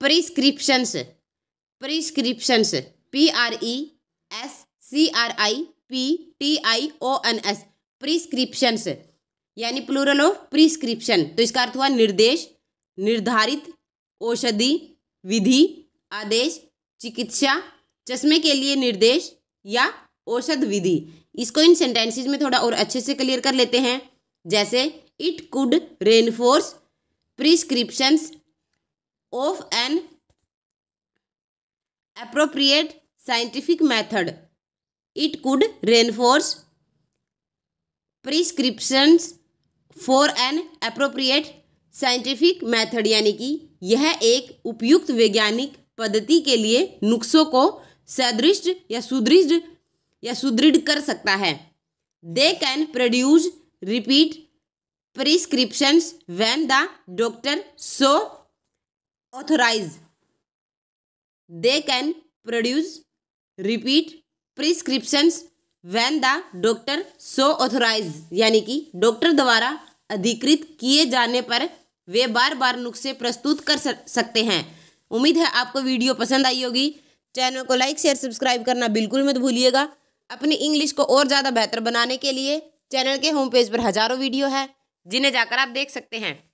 prescriptions prescriptions P R E e S C R I P T I O N S prescriptions यानी plural of prescription तो इसका अर्थ हुआ निर्देश निर्धारित औषधि विधि आदेश चिकित्सा चश्मे के लिए निर्देश या औषध विधि इसको इन सेंटेंसेज में थोड़ा और अच्छे से क्लियर कर लेते हैं जैसे it could reinforce prescriptions of an appropriate scientific method it could reinforce prescriptions for an appropriate scientific method यानी कि यह एक उपयुक्त वैज्ञानिक पद्धति के लिए नुस्खों को सदृष्ट या सुदृढ़ या सुदृढ़ कर सकता है they can produce repeat prescriptions when the doctor so authorize they can produce repeat prescriptions when the doctor so authorize यानी कि डॉक्टर द्वारा अधिकृत किए जाने पर वे बार बार नुस्खे प्रस्तुत कर सकते हैं उम्मीद है आपको वीडियो पसंद आई होगी चैनल को लाइक शेयर सब्सक्राइब करना बिल्कुल मत भूलिएगा अपनी इंग्लिश को और ज़्यादा बेहतर बनाने के लिए चैनल के होम पेज पर हज़ारों वीडियो है जिन्हें जाकर आप देख सकते हैं